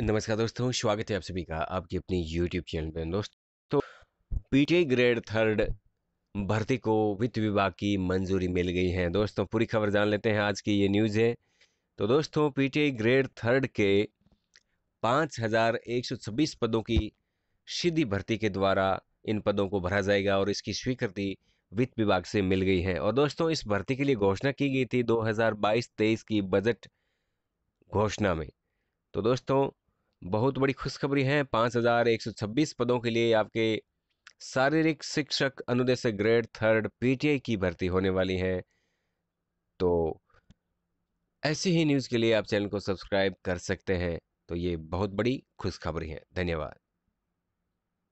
नमस्कार दोस्तों स्वागत है आप सभी का आपके अपने यूट्यूब चैनल पर दोस्त तो पीटीआई ग्रेड थर्ड भर्ती को वित्त विभाग की मंजूरी मिल गई है दोस्तों पूरी खबर जान लेते हैं आज की ये न्यूज़ है तो दोस्तों पीटी ग्रेड थर्ड के 5126 पदों की सीधी भर्ती के द्वारा इन पदों को भरा जाएगा और इसकी स्वीकृति वित्त विभाग से मिल गई है और दोस्तों इस भर्ती के लिए घोषणा की गई थी दो हज़ार की बजट घोषणा में तो दोस्तों बहुत बड़ी खुशखबरी है पाँच हज़ार एक सौ छब्बीस पदों के लिए आपके शारीरिक शिक्षक अनुदेशक ग्रेड थर्ड पीटीआई की भर्ती होने वाली है तो ऐसी ही न्यूज़ के लिए आप चैनल को सब्सक्राइब कर सकते हैं तो ये बहुत बड़ी खुशखबरी है धन्यवाद